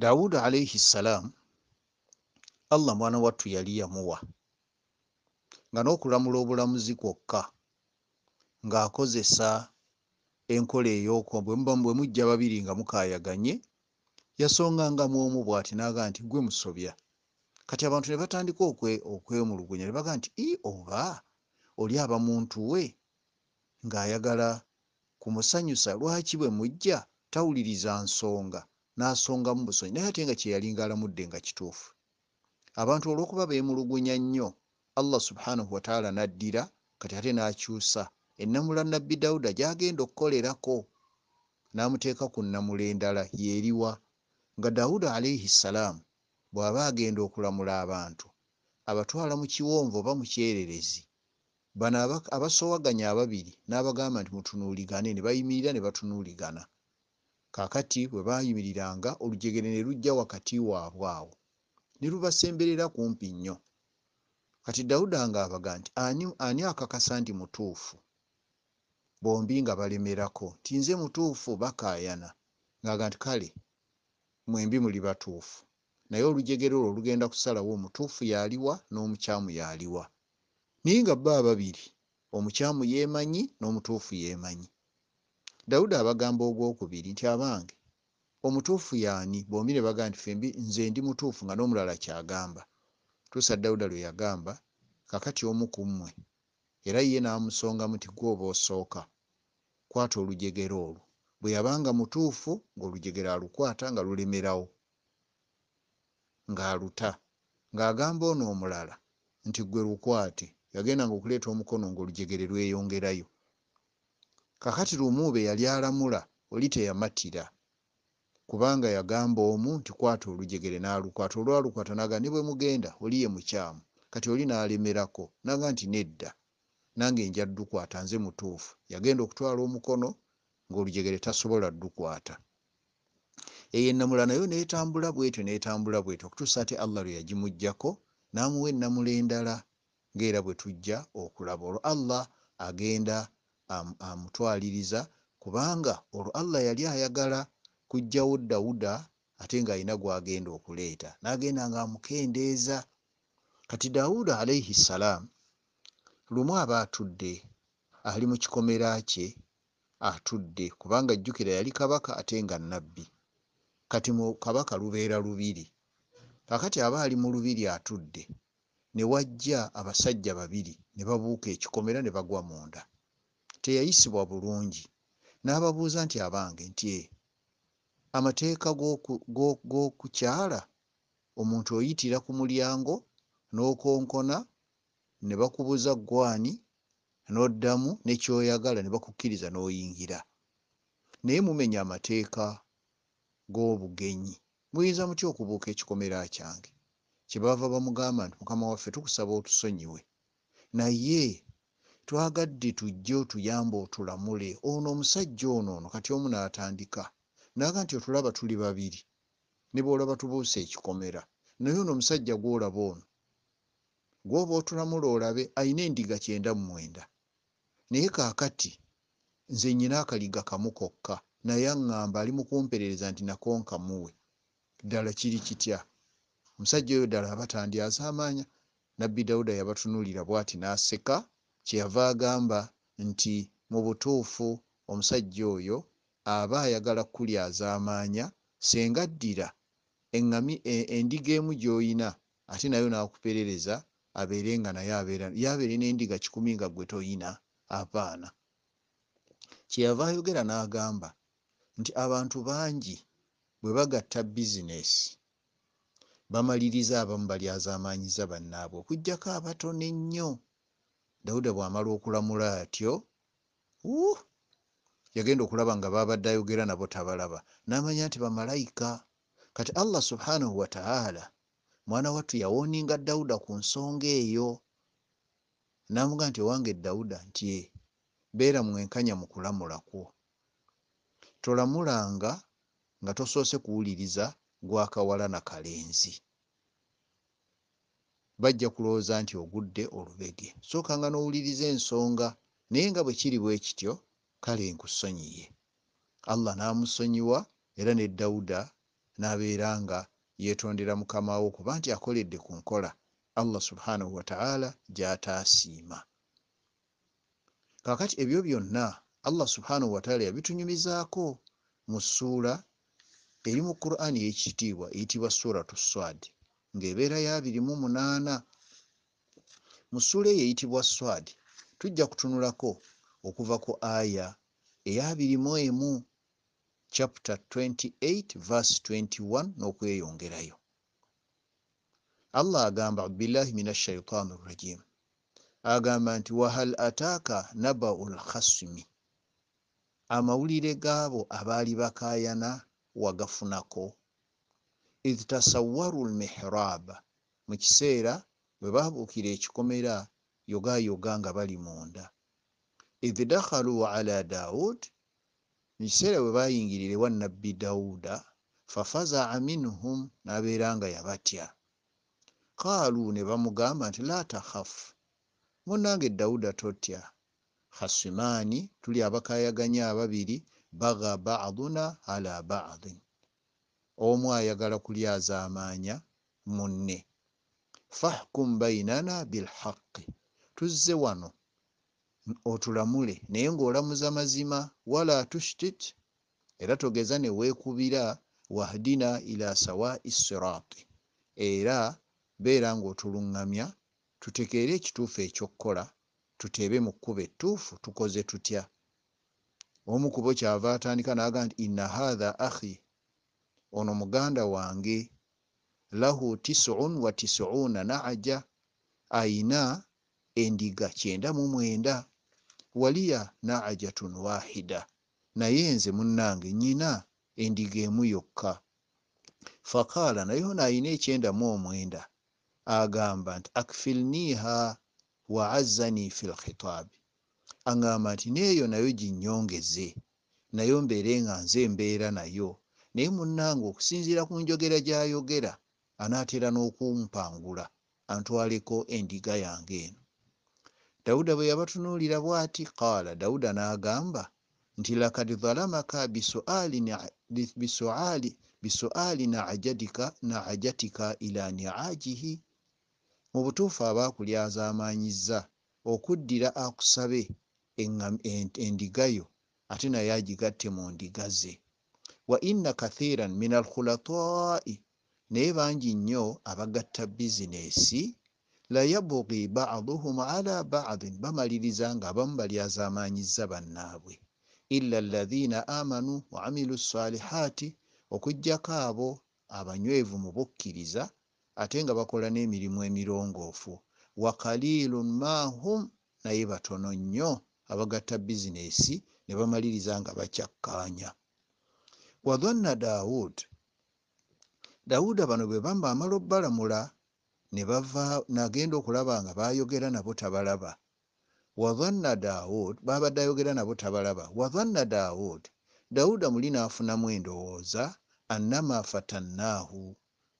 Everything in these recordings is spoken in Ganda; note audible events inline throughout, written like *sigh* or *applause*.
daawuudu alaihi ssalaamu allah mwana wattu yali yamuwa nga n'okulamula obulamuzi kwokka ng'akozesa enkola ey'oko bwe mujja babiri nga mukayaganye yasonganamu omu bw'ati n'agaa nti gwe musobya kati abantu ne batandika okwemulugunya ne baga nti i oba oli aba muntu we ng'ayagala kumusanyusa lwaki bwe mujja tawuliriza nsonga nasonga mu busonyi naye ate nga kyeyalinga alamudde nga kituufu abantu olwokuba bemulugunya nnyo allah subhanahu wataala naddira kati ate nakyusa enamula nabbi dawuda gyagenda okukolerako namuteeka ku namula endala yeriwa nga dawuda alaihi salaamu bwaba agenda okulamula abantu abatwala mu kiwonvu oba mukyererezi bano abasowaganya ababiri n'abagamba nti mutunuuligane ne bayimirira ne batunuuligana kaakati bwe baayimiriranga olujegere ne lujja wakati waabwe awo ne lubasemberera kumpi nnyo kati dawuda ng'abaga nti ani, ani akakasa nti mutuufu bombi nga balemerako ti nze mutuufu bakaayana ng'aga nti kale mwembi muli batuufu naye olujegere olwo olugenda kusalawo omutuufu yaaliwa n'omukyamu yaaliwa naye nga bba ababiri omukyamu yeemanyi n'omutuufu yeemanyi dawudi abagamba ogwokubiri nti abange omutuufu yaani bombi ne bagamba nti fembi nze ndi mutuufu nga n'omulala kyagamba tuusa dawuda lwe yagamba kakati omu ku mmwe era ye n'amusongamu ti gwoba osooka kwata olujegera olwo bwe yabanga mutuufu ng'olujegera alukwata nga lulemerawo ng'aluta ng'agamba ono omulala nti gwe lukwate yagendanga okuleeta omukono ng'olujegere lweyongerayo kakati lumuube yali alamula oli teyamatira kubanga yagamba omu nti kwata olujegere n'alukwata olwalukwata naga ne bwe mugenda oli ye mukyamu kati oli n'alemerako naga nti nedda nange nja ddukwata nze mutuufu yagenda okutwala omukono ng'olujegere tasobola ddukwata eyo ennamula nayo neetambula bwetyo neetambula bwetyo okutuusa ati allah lwe yagimugjako n'amuwa ennamula endala ng'era bwe tujja okulaba olwo allah agenda amutwaliriza kubanga olwo allah yali ayagala kujjawo dawuda ate ngaalina gwagenda okuleeta nagenda ngaamukendeeza kati dawuda alaihi ssalaamu lumu aba atudde ali mu kikomera kye atudde kubanga jjukira yali kabaka ate nga nabbi kati mu kabaka lubeera lubiri kakati aba ali mu lubiri atudde ne wajja abasajja babiri ne babuuka ekikomera ne bagwa munda teyayisibwa bulungi n'ababuuza nti abange nti eh, amateeka g'okukyala omuntu oyitira ku mulyango n'okonkona ne bakubuza ggwani n'oddamu nekyoyagala ne bakukkiriza n'oyingira naye mumenya amateeka g'obugenyi muyinza mutya okubuuka ekikomera kyange kyebava bamugamba nti mukama waffe tukusaba otusonyiwe naye twagadde tujje otuyambe otulamule ono omusajja ono ono kati omu n'atandika naga nti otulaba tuli babiri ne bwolaba tubuusa ekikomera naye ono omusajja gwolaba ono gwoba otulamula olabe ayina endiga kyenda mu mwenda naye kaakati nze nyina akaliga kamukokka naye aŋŋamba ali mukumpereza nti nakonkamuwe ddala kiri kitya omusajja oyo ddala abatandyasa amaanya nabbi dawuda yabatunuulira bw'ati n'aseka kyeyava agamba nti mu butuufu omusajja oyo aba ayagala kulyazaamaanya senga ddira e, endiga emu gyoyina ate nayo nakupereereza abeere nga naye yabeere nendiga kikumi nga gwe toyina apaana kyeyava ayogera n'agamba nti abantu bangi bwe bagatta bizinesi bamaliriza abamu balyazaamaanyiza bannaabwe okugjako abatono ennyo dawuda bwamala okulamula atyo yagenda okulaba nga babadde ayogera nabo tabalaba namanya nti bamalayika kati allah subhanahu wataala mwana wattu yawoninga dawuda ku nsonga eyo namugaa nti owange dawuda nti beera mwenkanya mukulamulakwo tolamulanga nga tosoose kuwuliriza gwakawala na kalenzi bajja kulowooza nti ogudde olubege sookanga n'owuliriza ensonga naye nga bwe kiri bwe kityo kale nkusonyiye allah n'amusonyiwa era ne dawuda n'abeera nga yeetondera mukamawo kuba nti akoledde ku nkola allah subhanahu wataala gy'ataasiima kaakati ebyo byonna allah subhanahu wataala yabitunyumizaako mu ssuula eri mu qur'aani ey'ekitiibwa eyitibwa suratu swadi ng'ebeera ya 28 mu ssuula eyo eyitibwa swadi tujja kutunulako okuva ku aya eya 2mu chapta 28 vs 21 n'okweyongerayo allah agamba abdulahi min ashaitaani rrajim agamba nti wahal ataaka nabau lkhasimi amawulire gaabo abaali bakayana wagafunako itasawaru lmihrab mu kiseera bwe babuukira ekikomera yogayoga nga bali munda ih dakhalu ala daud mu kiseera bwe bayingirira ewa nabbi dauda fafazaa minhum nabeera nga yabatya qaalu ne bamugamba nti la takhafu munange dauda totya khasimaani tuli abakayaganya ababiri baga baduna ala badin omu ayagala kulyaza amaanya munne fahkum bainana bilhaqi tuzze wano otulamule naye ngaolamuza mazima wala tushtit era togeza neweekubira wahdina ila sawai sirati era beera ngaotuluŋŋamya tutekeere ekituufu ekyokkola tutebe mu kkuba ettuufu tukoze tutya omu kubo kyava atandika naga nti ina hatha ahi ono muganda wange lahu tisun wa tisuuna naaja ayina endiga kyenda mu mwenda waliya naajatun wahida naye nze munange nyina endiga emu yokka fakaala naye ono ayina ekyenda mu omwenda agamba nti akfilniha wa azzani fi lkhitaabi aŋamba nti neeyo nayo ginyongeze nayo mbeere nga nze mbeera nayo naye munnange okusinziira ku njogera gy'ayogera anaatera n'okumpangula antwaleko endiga yange eno dawuda bwe yabatunuulira bw'ati qaala dawuda n'agamba nti lakad dhalamaka bisualin ajadika, ajatika ila niajihi mu butuufu abaakuli azaamaanyizza okuddira akusabe endigayo ate naye agigatte mu ndiga ze wa inna kathiran min alkhulatai naye bangi nnyo abagatta bizinesi layabugi baduhum ala badin bamaliriza nga abamu balyazamanyiza bannaabwe ila lathina amanu waamilu salihati okujjako abo abanywevu mu bukkiriza ate nga bakola n'emirimu emirongoofu wa kalilun mahum naye batono nnyo abagatta bizinesi ne bamaliriza nga bacyakkaanya wadhanna daawud daawuda bano bwe bamba amala obbalamula nagenda okulaba nga bayogera nabo tabalaba wadhanna daawud babadde ayogera nabo tabalaba wadhanna daawud daawuda muli n'afunamu endowooza annama fatannaahu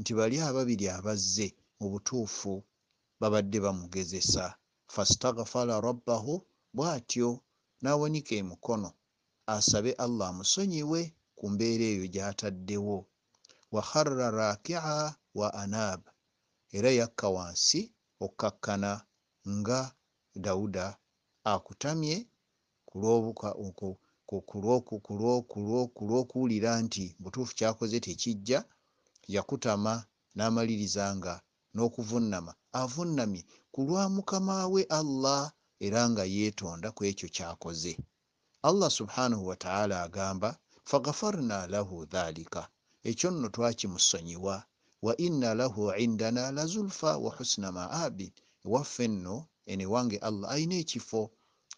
nti bali ababiri abazze mu butuufu babadde bamugezesa fastagfala rabbahu bw'atyo n'awanika emukono asabe allah amusonyiwe ku mbeera eyo gyataddewo waharra raakica wa anaab era yakka wansi okkakkana nga dawuda akutamye kulwokuwulira nti mutuufu kyakoze tekijja yakutama n'amaliriza nga n'okuvunnama avunnamye ku lwa mukama we allah era nga yeetonda ku ekyo kyakoze allah subhanahu wataala agamba fagafarna lahu dhalika ekyo nno twakimusonyiwa wa inna lahu indana la zulfa wa husna maabid ewaffe nno enewange allah ayina ekifo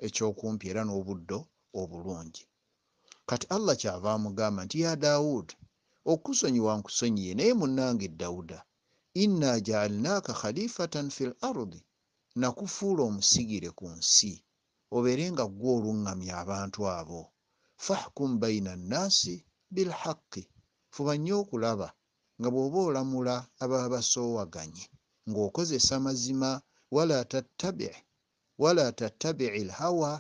ekyokumpi era n'obuddo obulungi kati allah kyava amugamba nti ya daud okusonyiwa nkusonyiye naye munange dawuda inna jaalnaaka khalifatan fi l ardi nakufuula omusigire ku nsi obeere nga gwe olungamya abantu abo fahkum baina nnaasi bilhaqi fuba nnyo okulaba nga bw'oba olamula ababasoowaganye ng'okozesa mazima wala tattabici lhawa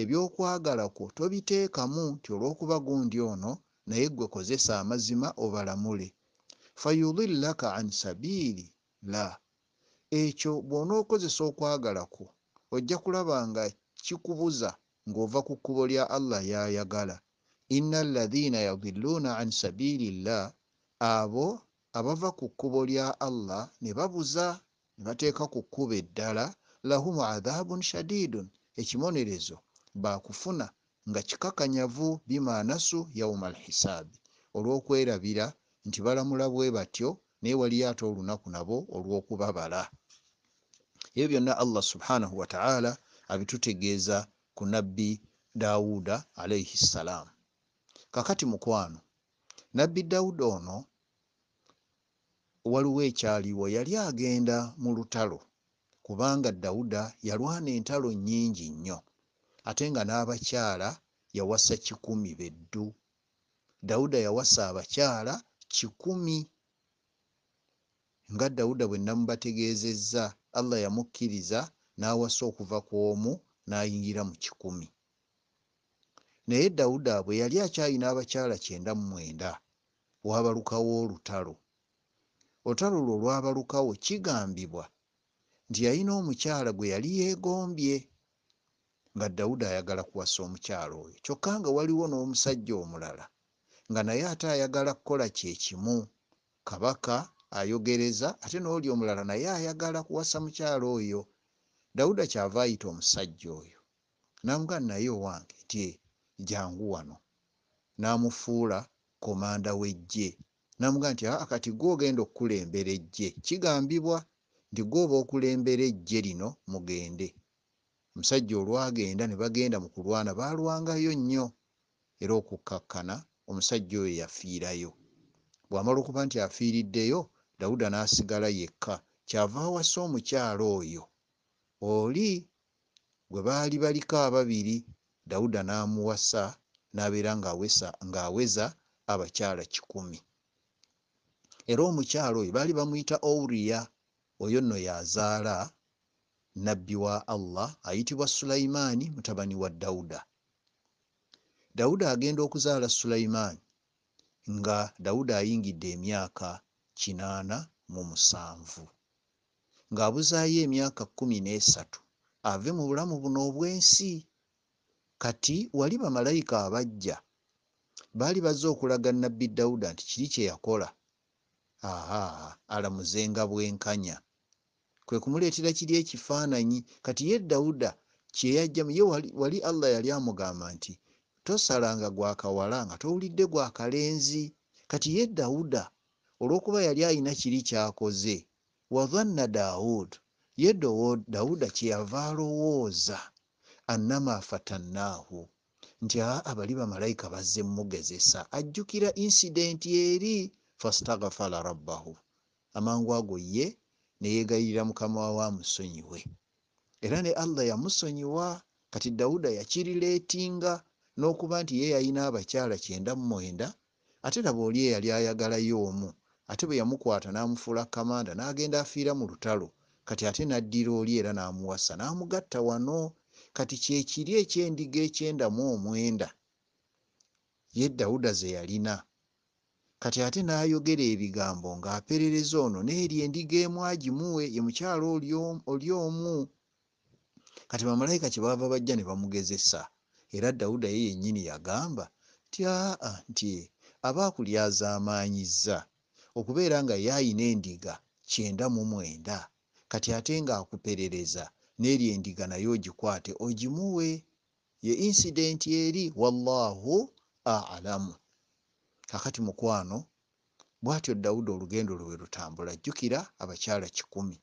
ebyokwagala kwo tobiteekamu nti olw'okuba gundi ono naye gwe kozesa amazima obalamule fayudillaka an sabiili la ekyo bw'onookozesa okwagala kwo ojja kulaba nga kikubuza ng'ova ku kkubo lya allah yayagala inna allahina yadhilluuna an sabiilillah abo abava ku kkubo lya allah ne babuza ne bateeka ku kkuba eddala lahum adhaabun shadiidun ekibonerezo baakufuna nga kikakanyavu bimaanasu yauma alhisaabi olw'okwerabira nti balamula bwe batyo naye waliyo ate olunaku nabo olw'okubabala ebyo byonna allah subhanahu wataala abitutegeeza ku nabbi daawuuda alaihi ssalaamu kakati mukwano nabbi daawuda ono waliwo ekyaliwo yali agenda mu lutalo kubanga dawuda yalwana entalo nnyingi nnyo ate nga n'abakyala yawasa kikumi beddu dawuda yawasa abakyala kikumi nga dawuda bwe namubategeezezza allah yamukkiriza n'awasa okuva ku omu n'ayingira mu kikumi naye dawuda bwe yali akyalina abakyala kyenda mu mwenda waabalukawo olutalo olutalo lwo olwabalukawo kigambibwa nti yalina omukyala gwe yali yeegombye nga dawuda ayagala kuwasa omukyala oyo kyokka nga waliwo n'omusajja omulala nga naye ate ayagala kukola kyekimu kabaka ayogereza ate n'oli omulala naye ayagala kuwasa mukyala oyo dawuda kyava ayita omusajja oyo namuga naye owange tye eh, jangu wano namufuula komanda wejje namuga nti ah, kati gwe ogenda okukulembera ejje kigambibwa nti gweoba okulembera ejje lino mugende omusajja olwagenda ne bagenda mu kulwana baalwangayo nnyo era okukkakkana omusajja oyo yafiirayo bwamala okuba nti afiiriddeyo dawuda n'asigala yekka kyavaawasa omukyala oyo oli gwe baali baliko ababiri dawuda n'amuwasa n'abeera ng'aweza abakyala kikumi era omukyala oyo baali bamuyita owuliya oyo nno yazaala nabbi wa allah ayitibwa sulaimaani mutabani wa dawuda dawuda agenda okuzaala sulaimaani nga dawuda ayingidde emyaka kinaana mu musanvu ng'abuzaayo emyaka kumi n'esatu ave mu bulamu buno obw'ensi kati wali bamalayika abajja baali bazze okulaga nabbi dawuda nti kiri kye yakola aa alamuzenga bwenkanya kwe kumuleetera kiri ekifaananyi kati ye dawuda kyeyajjamu ye wali allah yali amugamba nti tosalanga gwakawala nga towulidde gwakalenzi kati ye dawuda olw'okuba yali ayina kiri kyakoze wadhanna daawuudu ye dawuda kyeyava alowooza annama fatannaahu nti aa bali bamalayika bazze mumugezesa ajjukira insidenti eri fastagafala rabbahu amangu ago ye neyeegayirira mukama wawe amusonyiwe era ne allah yamusonyiwa kati dawuda yakirileetinga n'okuba nti ye yayina abakyala kyenda mumwenda ate laba oli eyali ayagalayo omu ate bwe yamukwata n'amufuula kamanda n'agenda afiira mu lutalo kati ate n'addira oli era n'amuwasa n'amugatta wano kati kyekiri ekyendiga ekyenda mu omwenda ye dawuda ze yalina kati ate n'ayogera ebigambo ng'aperereza ono n'eri endiga emu agimuwe ye mukyalo oli omu kati bamalayika kye baava bajja ne bamugezesa era dawuda ye yennyini yagamba ti aa nti abaakulyazaamaanyizza okubeera nga yaayina endiga kyenda mu mwenda kati ate ngaakuperereza n'eri endiga naye ogikwate ogimuwe ye insidenti eri wallahu alamu kakati mukwano bwatyo dawudi olugendo lwe lutambula jjukira abakyala kikumi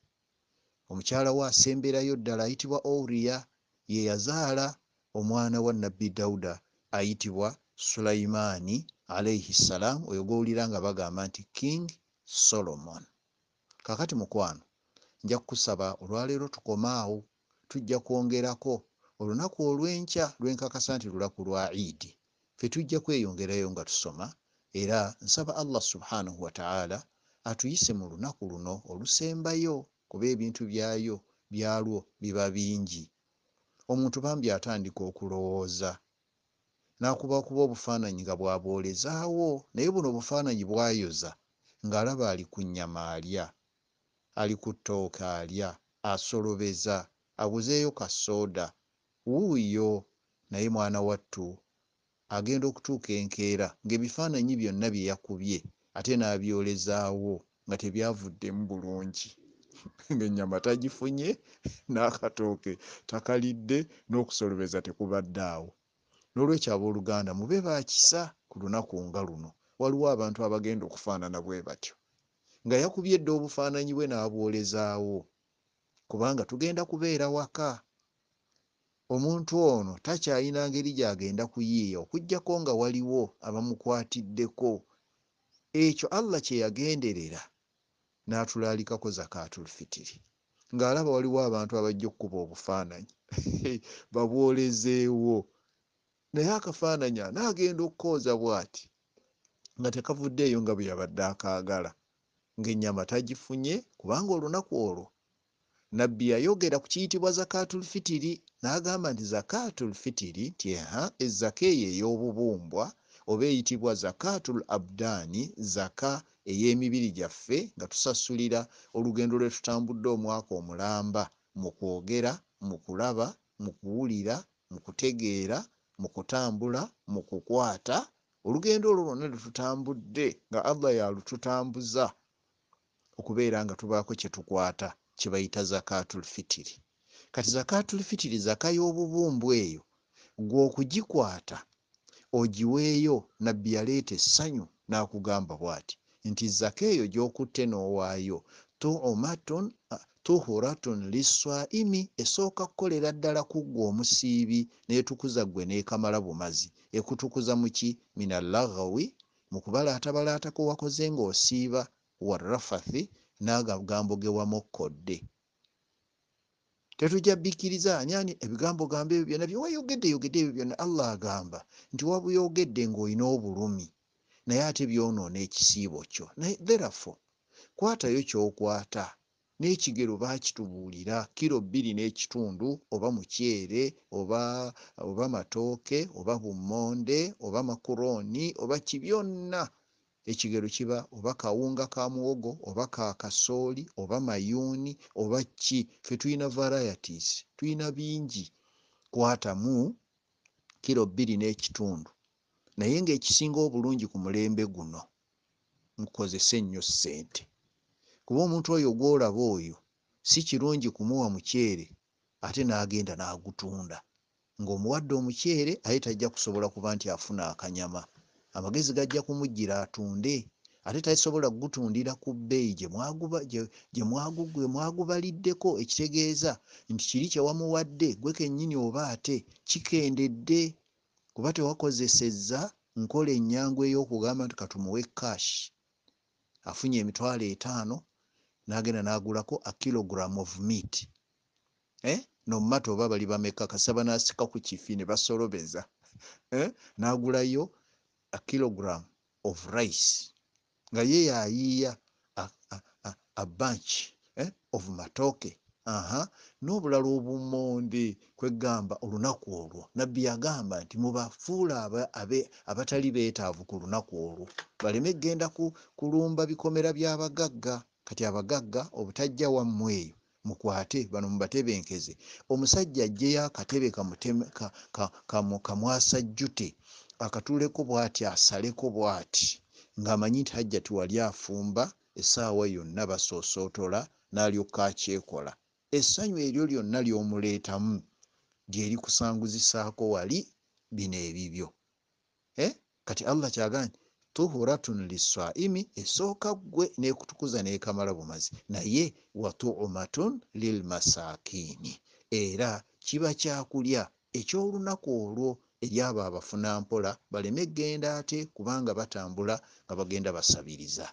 omukyala we asemberayo ddala ayitibwa ouriya ye yazaala omwana wa nabbi dawuda ayitibwa sulaimaani alaihi ssalaamu oyo gwowulira nga bagamba nti king solomon kakati mukwano nja kukusaba olwaleero tukoma awo tujja kwongerako olunaku olwenkya lwenkakasa nti lunaku lwa iidi fe tujja kweyongerayo nga tusoma era nsaba allah subhanahu wataala atuyise mu lunaku luno olusembayo kuba ebintu byayo byalwo biba bingi omuntu bambi atandika okulowooza n'akubakuba obufaananyi nga bwabwolezaawo naye buno obufaananyi bwayoza ng'alaba ali ku nnyama alya ali ku ttooke alya asolobeza abuzeeyo kasooda wuuyo naye mwana wattu agenda okutuuka enkeera ng'ebifaananyi byonna bye yakubye ate n'abyolezaawo nga tebyavuddemu bulungi *laughs* ng'ennyama tagifunye n'akatooke takalidde n'okusolobeza tekubadde awo nolwekyo abooluganda mube bakisa ku lunaku nga luno waliwo abantu abagenda okufaanana bwe batyo nga yakubye dda obufaananyi bwe n'abwolezaawo kubanga tugenda kubeera waka omuntu ono takyayina ngeri gyagenda kuyiiya okugjako nga waliwo abamukwatiddeko ekyo allah kyeyagenderera n'atulalikako zakatulfitiri ng'alaba waliwo abantu abajja okukuba obufaananyi *laughs* babwolezeewo naye akafaananyi anaagenda okukooza bw'ati nga tekavuddeeyo nga bwe yabadde akaagala ng'ennyama tagifunye kubanga olunaku olwo nabbi yayogera ku kiyitibwa zakaatulfitiri n'agamba nti zakaatulfitiri nti eha ezzaka eyo ey'obubumbwa oba eyitibwa zakaatul abdaani zaka ey'emibiri gyaffe nga tusasulira olugendo lwe tutambudde omwaka omulamba mu kwogera mu kulaba mu kuwulira mu kutegeera mu kutambula mu kukwata olugendo olwo lwonna lwetutambudde nga allah yalututambuza okubeera nga tubaako kyetukwata kibayita zakatulfitiri kati zakatulfitiri zaka y'obubumbu eyo gweokugikwata ogiweeyo nabbi yaleeta essanyu n'akugamba bw'ati nti zaka eyo gyokutte n'owaayo tumatun tuhuratun liswa imi esooka kukolera ddala kuggwa omusiibi netukuza gwe nekamala bumazi ekutukuza muki min allaghawi mukubalaatabalaatako wakoze ngaosiiba warafathi nagagambo gewamukkodde tetujabikiriza anyani ebigambo gambo ebyo byona byewayogedde yogedde ebyo byona allah agamba nti wabuyogedde ngaolina obulumi naye ate byonoona ekisiibo kyo naye therefore kwatayo kyokwata n'ekigero bakitubuulira kiro bbiri n'ekitundu oba mukyere oba oba matooke oba bummonde oba makuroni oba kibyonna ekigero kiba oba kawunga ka muwogo oba ka kasooli oba mayuuni oba ki fe tulina varieties tulina bingi kwatamu kiro bbiri n'ekitundu naye ngaekisinga obulungi ku mulembe guno mukozese nnyo ssente kuba omuntu oyo gwolaba oyo si kirungi kumuwa muceere ate nagenda nagutunda ngaomuwadde omuceere aye tajja kusobola kuba nti afuna akanyama amagezi gajja kumugira atunde ate tasobola kugutundira ku bbeeyi gemwagubaliddeko ekitegeeza nti kiri kyewamuwadde gwe kennyini oba ate kikendedde kuba tewakozesezza nkola ennyangu ey'okugamba nti katumuwe kashi afunye emitwalo etaano nagenda nagulako a kilogram of meat eh? nomumato oba bali bameka kasa banasika ku kifi ne basolobeza *laughs* eh? nagulayo a kilogram of rice nga ye yayiya a banch eh? of matoke aha n'obulala obumonde kwegamba olunaku olwo nabbi yagamba nti mubafuula abatali beetaavu ku lunaku olwo baleme genda kulumba bikomera by'abagagga kati abagagga obutajja wammwe eyo mukwate bano mubatebenkeze omusajja ajjeyo akatebe kamwasajjute akatuleko bwati asaleko bwati ngaamanyi nti hajja tiwali afumba essaawa yonna basoosootola n'alyokka akyekola essanyu eryo lyonna lyomuleetamu lyerikusanguzisaako wali bino ebibyo eh? kati allah kyagaa tuhuratun liswaimi esooka ggwe nekutukuza nekamala bumazi naye watuumatun lilmasakini era kiba kyakulya ekyolunaku olwo eryabo abafuna mpola baleme genda ate kubanga batambula nga bagenda basabiriza